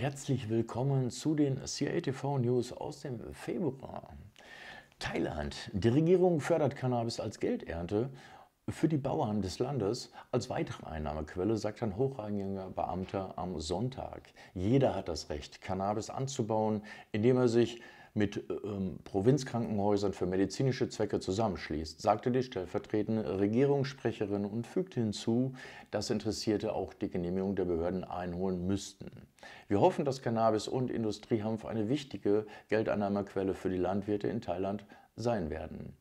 herzlich willkommen zu den CATV News aus dem Februar. Thailand. Die Regierung fördert Cannabis als Geldernte für die Bauern des Landes als weitere Einnahmequelle, sagt ein hochrangiger Beamter am Sonntag. Jeder hat das Recht, Cannabis anzubauen, indem er sich mit äh, ähm, Provinzkrankenhäusern für medizinische Zwecke zusammenschließt, sagte die stellvertretende Regierungssprecherin und fügte hinzu, dass Interessierte auch die Genehmigung der Behörden einholen müssten. Wir hoffen, dass Cannabis und Industriehampf eine wichtige Geldeinnahmequelle für die Landwirte in Thailand sein werden.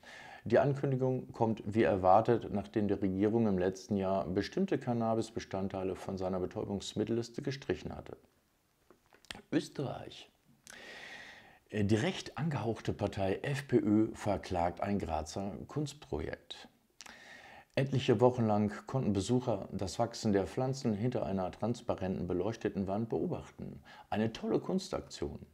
Die Ankündigung kommt wie erwartet, nachdem die Regierung im letzten Jahr bestimmte Cannabisbestandteile von seiner Betäubungsmittelliste gestrichen hatte. Österreich äh, Die recht angehauchte Partei FPÖ verklagt ein Grazer Kunstprojekt. Etliche Wochen lang konnten Besucher das Wachsen der Pflanzen hinter einer transparenten beleuchteten Wand beobachten. Eine tolle Kunstaktion.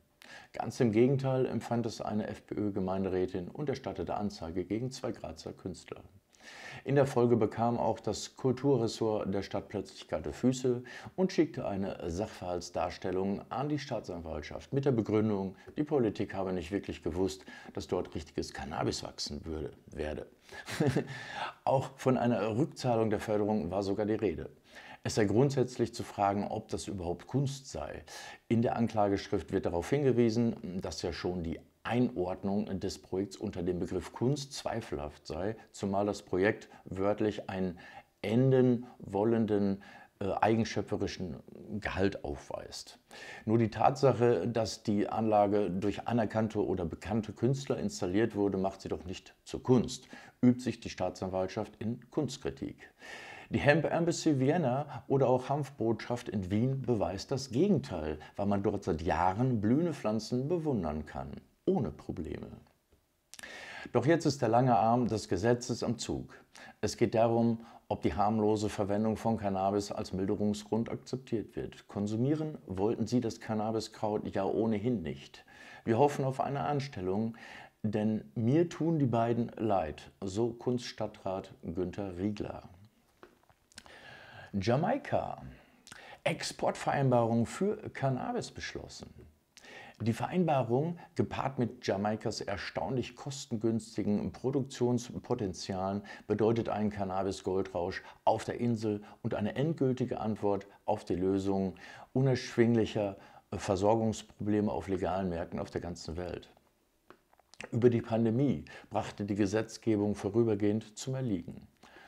Ganz im Gegenteil empfand es eine FPÖ-Gemeinderätin und erstattete Anzeige gegen zwei Grazer Künstler. In der Folge bekam auch das Kulturressort der Stadt plötzlich kalte Füße und schickte eine Sachverhaltsdarstellung an die Staatsanwaltschaft mit der Begründung, die Politik habe nicht wirklich gewusst, dass dort richtiges Cannabis wachsen würde, werde. auch von einer Rückzahlung der Förderung war sogar die Rede. Es sei grundsätzlich zu fragen, ob das überhaupt Kunst sei. In der Anklageschrift wird darauf hingewiesen, dass ja schon die Einordnung des Projekts unter dem Begriff Kunst zweifelhaft sei, zumal das Projekt wörtlich einen enden wollenden äh, eigenschöpferischen Gehalt aufweist. Nur die Tatsache, dass die Anlage durch anerkannte oder bekannte Künstler installiert wurde, macht sie doch nicht zur Kunst, übt sich die Staatsanwaltschaft in Kunstkritik. Die Hemp Embassy Vienna oder auch Hanfbotschaft in Wien beweist das Gegenteil, weil man dort seit Jahren blühende Pflanzen bewundern kann ohne Probleme. Doch jetzt ist der lange Arm des Gesetzes am Zug. Es geht darum, ob die harmlose Verwendung von Cannabis als Milderungsgrund akzeptiert wird. Konsumieren wollten sie das Cannabiskraut ja ohnehin nicht. Wir hoffen auf eine Anstellung, denn mir tun die beiden leid, so Kunststadtrat Günther Riegler. Jamaika. Exportvereinbarung für Cannabis beschlossen die Vereinbarung, gepaart mit Jamaikas erstaunlich kostengünstigen Produktionspotenzialen, bedeutet einen Cannabis-Goldrausch auf der Insel und eine endgültige Antwort auf die Lösung unerschwinglicher äh, Versorgungsprobleme auf legalen Märkten auf der ganzen Welt. Über die Pandemie brachte die Gesetzgebung vorübergehend zum Erliegen.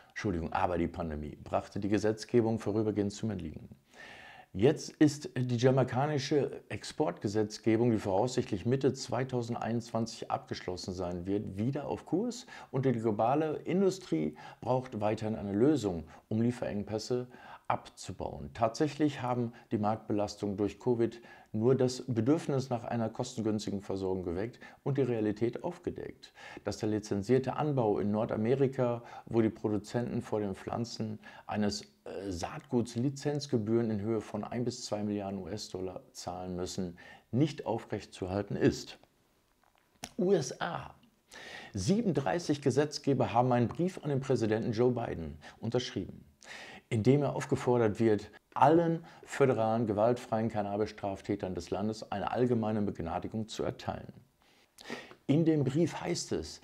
Entschuldigung, aber die Pandemie brachte die Gesetzgebung vorübergehend zum Erliegen. Jetzt ist die jamaikanische Exportgesetzgebung, die voraussichtlich Mitte 2021 abgeschlossen sein wird, wieder auf Kurs und die globale Industrie braucht weiterhin eine Lösung, um Lieferengpässe abzubauen. Tatsächlich haben die Marktbelastungen durch Covid nur das Bedürfnis nach einer kostengünstigen Versorgung geweckt und die Realität aufgedeckt, dass der lizenzierte Anbau in Nordamerika, wo die Produzenten vor den Pflanzen eines äh, Saatguts Lizenzgebühren in Höhe von 1 bis 2 Milliarden US-Dollar zahlen müssen, nicht aufrechtzuerhalten ist. USA 37 Gesetzgeber haben einen Brief an den Präsidenten Joe Biden unterschrieben, in dem er aufgefordert wird, allen föderalen gewaltfreien Cannabis-Straftätern des Landes eine allgemeine Begnadigung zu erteilen. In dem Brief heißt es,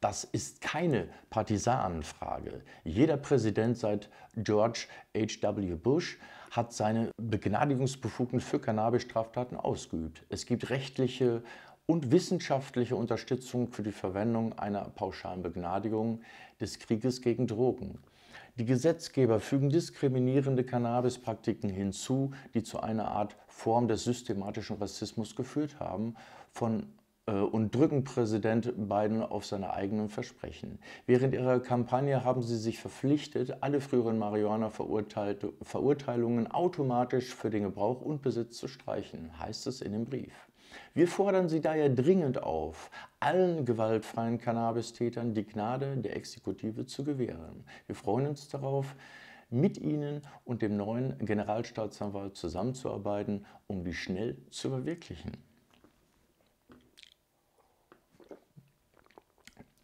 das ist keine Partisanenfrage. Jeder Präsident seit George H.W. Bush hat seine Begnadigungsbefugnis für Cannabis-Straftaten ausgeübt. Es gibt rechtliche und wissenschaftliche Unterstützung für die Verwendung einer pauschalen Begnadigung des Krieges gegen Drogen. Die Gesetzgeber fügen diskriminierende Cannabispraktiken hinzu, die zu einer Art Form des systematischen Rassismus geführt haben, von äh, und drücken Präsident Biden auf seine eigenen Versprechen. Während ihrer Kampagne haben sie sich verpflichtet, alle früheren Marihuana-Verurteilungen automatisch für den Gebrauch und Besitz zu streichen, heißt es in dem Brief. Wir fordern Sie daher dringend auf, allen gewaltfreien Cannabistätern die Gnade der Exekutive zu gewähren. Wir freuen uns darauf, mit Ihnen und dem neuen Generalstaatsanwalt zusammenzuarbeiten, um die schnell zu verwirklichen.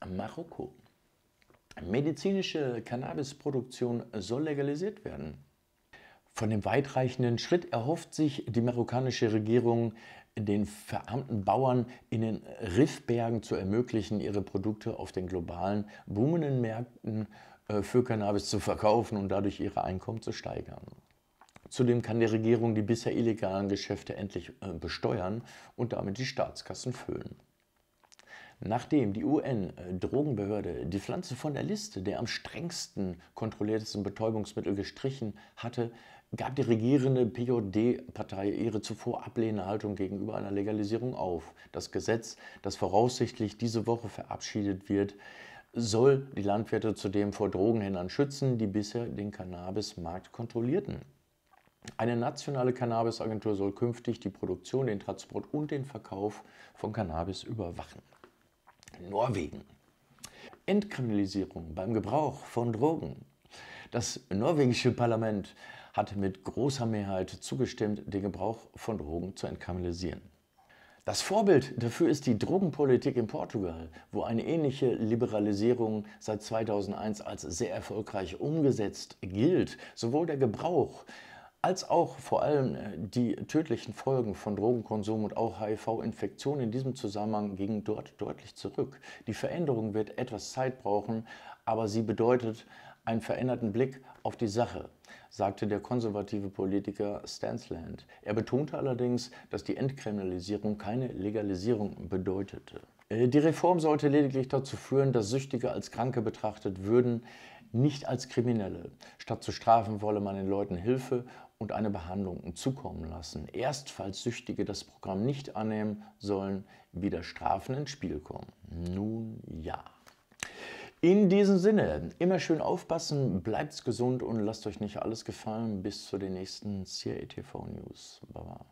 Marokko. Medizinische Cannabisproduktion soll legalisiert werden. Von dem weitreichenden Schritt erhofft sich die marokkanische Regierung, den verarmten Bauern in den Riffbergen zu ermöglichen, ihre Produkte auf den globalen boomenden Märkten äh, für Cannabis zu verkaufen und dadurch ihre Einkommen zu steigern. Zudem kann die Regierung die bisher illegalen Geschäfte endlich äh, besteuern und damit die Staatskassen füllen. Nachdem die UN-Drogenbehörde die Pflanze von der Liste der am strengsten kontrolliertesten Betäubungsmittel gestrichen hatte, gab die regierende pod partei ihre zuvor ablehnende Haltung gegenüber einer Legalisierung auf. Das Gesetz, das voraussichtlich diese Woche verabschiedet wird, soll die Landwirte zudem vor Drogenhändlern schützen, die bisher den Cannabismarkt kontrollierten. Eine nationale Cannabisagentur soll künftig die Produktion, den Transport und den Verkauf von Cannabis überwachen. Norwegen. Entkriminalisierung beim Gebrauch von Drogen. Das norwegische Parlament hat mit großer Mehrheit zugestimmt, den Gebrauch von Drogen zu entkriminalisieren. Das Vorbild dafür ist die Drogenpolitik in Portugal, wo eine ähnliche Liberalisierung seit 2001 als sehr erfolgreich umgesetzt gilt. Sowohl der Gebrauch als auch vor allem äh, die tödlichen Folgen von Drogenkonsum und auch HIV-Infektionen in diesem Zusammenhang gingen dort deutlich zurück. Die Veränderung wird etwas Zeit brauchen, aber sie bedeutet einen veränderten Blick auf die Sache, sagte der konservative Politiker Stansland. Er betonte allerdings, dass die Entkriminalisierung keine Legalisierung bedeutete. Äh, die Reform sollte lediglich dazu führen, dass Süchtige als Kranke betrachtet würden, nicht als Kriminelle. Statt zu strafen wolle man den Leuten Hilfe und eine Behandlung zukommen lassen. Erst falls Süchtige das Programm nicht annehmen, sollen wieder Strafen ins Spiel kommen. Nun ja. In diesem Sinne, immer schön aufpassen, bleibt gesund und lasst euch nicht alles gefallen. Bis zu den nächsten CIA TV News. Baba.